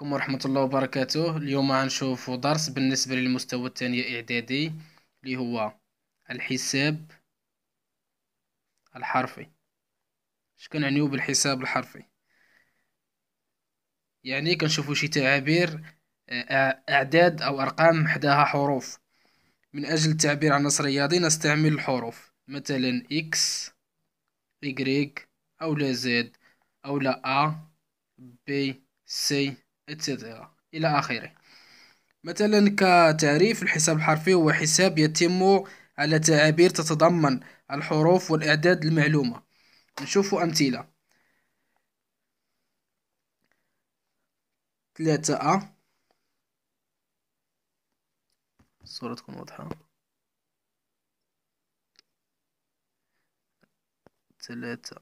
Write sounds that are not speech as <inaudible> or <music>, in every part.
عليكم ورحمة الله وبركاته اليوم غنشوفو درس بالنسبة للمستوى الثاني إعدادي اللي هو الحساب الحرفي اش كنعنيو بالحساب الحرفي يعني كنشوفو شي تعابير آه، أعداد أو أرقام حداها حروف من أجل التعبير عن نص رياضي نستعمل الحروف مثلا إكس Y أو لا زد أو لا أ بي سي اتسيتيرا إلى آخره مثلا كتعريف الحساب الحرفي هو حساب يتم على تعابير تتضمن الحروف والإعداد المعلومة نشوف أمثلة ثلاثة أ الصورة تكون واضحة ثلاثة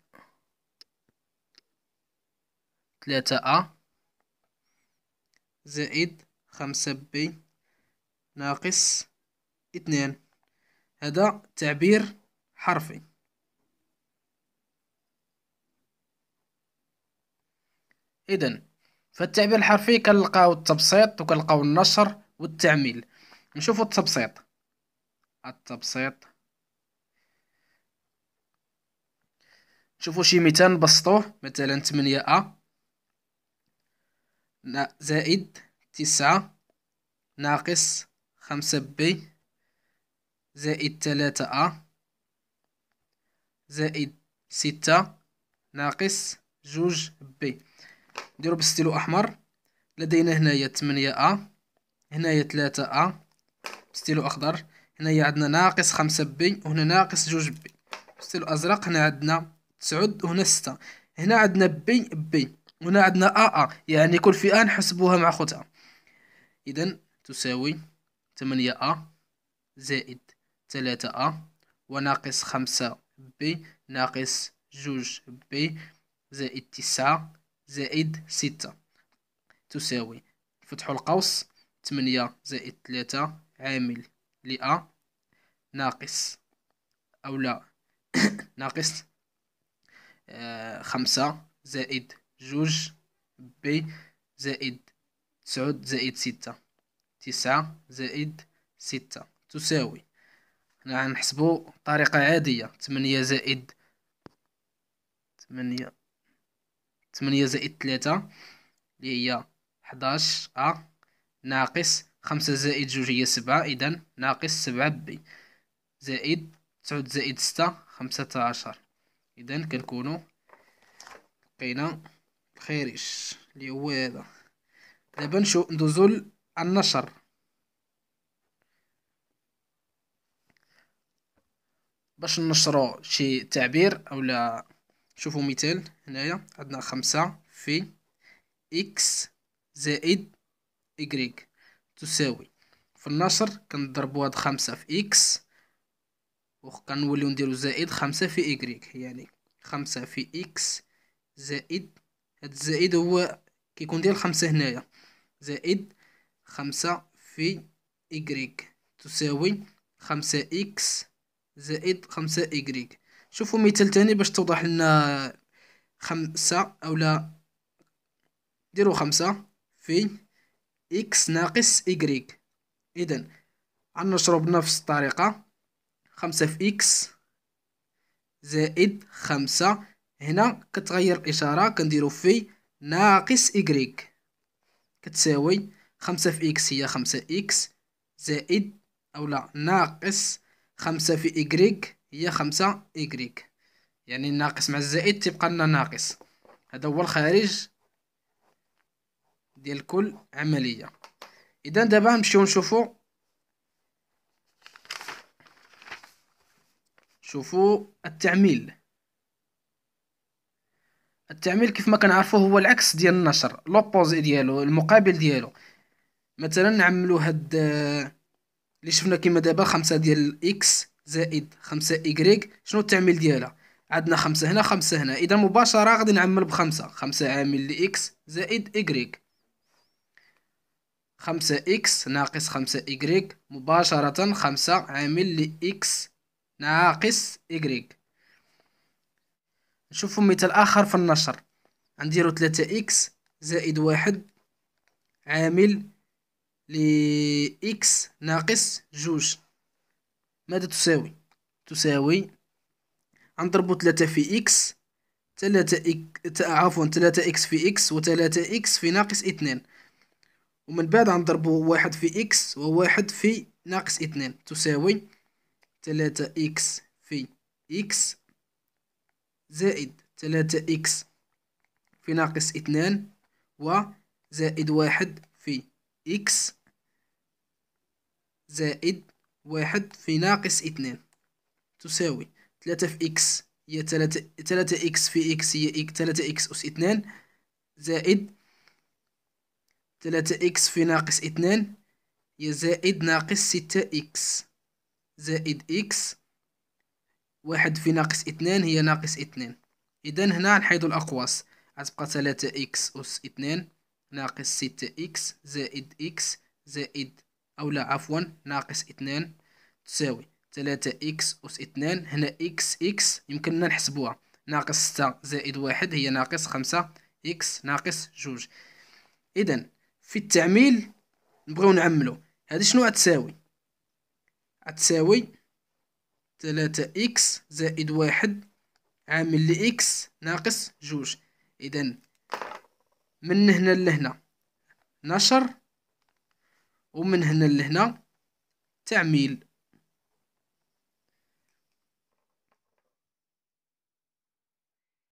ثلاثة أ زائد خمسة بي ناقص اثنان هذا تعبير حرفي إذا فالتعبير الحرفي كنلقاو التبسيط وكنلقاو النشر والتعميل نشوفوا التبسيط التبسيط شوفوا شي مثال نبسطوه مثلا 8 أ زائد تسعة ناقص خمسة بي زائد تلاتة أ زائد ستة ناقص جوج بي نديرو بستيلو أحمر لدينا هنايا تمنية أ هنايا تلاتة أ بستيلو أخضر هنايا عندنا ناقص خمسة بي وهنا ناقص جوج بي بستيلو أزرق هنا عندنا تسعود وهنا ستة هنا عندنا بي بي هنا عندنا آ آه، آ آه. يعني كل فئة نحسبوها مع خوتها إذا تساوي 8 آ آه زائد 3 آ وناقص 5 بي ناقص 2 بي زائد 9 زائد 6 تساوي فتح القوس 8 زائد 3 عامل لأ ناقص أو ل لا <coughs> ناقص خمسة 5 آه زايد جوج بي زائد تسعود زائد ستة تسعة زائد ستة تساوي هنا غنحسبو طريقة عادية تمنية زائد تمنية تمنية زائد تلاتة اللي هي حداش أ ناقص خمسة زائد جوج هي سبعة إذا ناقص سبعة بي زائد تسعود زائد ستة خمسة عشر إذا كنكونو لقينا الخارج اللي هو هذا دابا ندوزو النشر باش نشرو شي تعبير اولا شوفوا مثال هنايا عندنا خمسة في اكس زائد إكريك تساوي في النشر كنضربو هاد خمسة في اكس وكنوليو نديرو زائد خمسة في إكريك يعني خمسة في اكس زائد هاد الزائد هو كيكون ديال خمسة هنايا زائد خمسة في إكريك تساوي خمسة إكس زائد خمسة إكريك شوفوا مثال تاني باش توضح لنا خمسة أولا ديرو خمسة في إكس ناقص إكريك إذن غنشرو بنفس الطريقة خمسة في إكس زائد خمسة هنا كتغير الاشاره كنديرو في ناقص y كتساوي خمسة في إكس هي خمسة إكس زائد أو لا ناقص خمسة في y هي خمسة y يعني الناقص مع الزائد تبقى لنا ناقص هذا هو الخارج ديال كل عملية إذا دابا نمشيو نشوفو شوفو التعميل التعميل كيف ما كنعرفوه هو العكس ديال النشر لوبوزي ديالو المقابل ديالو مثلا نعملو هاد آه، اللي شفنا كيما دابا خمسة ديال اكس زائد خمسة ايكغيك شنو التعميل ديالها عندنا خمسة هنا خمسة هنا اذا مباشرة غادي نعمل بخمسة خمسة عامل لاكس زائد ايكغيك خمسة اكس ناقص خمسة ايكغيك مباشرة خمسة عامل لاكس ناقص ايكغيك نشوفوا مثال اخر في النشر نديرو تلاتة اكس زائد واحد عامل لإكس ناقص جوج ماذا تساوي تساوي نضربو تلاتة في إكس تلاتة إك... عفوا تلاتة إكس في إكس وتلاتة إكس في ناقص اثنان ومن بعد نضربو واحد في إكس وواحد في ناقص اثنان تساوي تلاتة إكس في إكس زائد تلاتة إكس في ناقص اثنان و زائد واحد في إكس زائد واحد في ناقص اثنان تساوي تلاتة في إكس هي تلاتة إكس في إكس هي تلاتة إكس أس اثنان زائد تلاتة إكس في ناقص اثنان هي زائد ناقص ستة إكس زائد إكس واحد في ناقص اثنان هي ناقص اثنان اذا هنا نحيد الاقواس غتبقى ثلاثة اكس اس اثنان ناقص ستة اكس زائد اكس زائد او لا عفوا ناقص اثنان تساوي ثلاثة اكس اس اثنان هنا اكس اكس يمكننا نحسبوها ناقص ستة زائد واحد هي ناقص خمسة اكس ناقص جوج اذا في التعميل نبغيو نعملو هادي شنو غتساوي غتساوي تلاتة إكس زائد واحد عامل لإكس ناقص جوج إذن من هنا لهنا نشر ومن هنا لهنا تعميل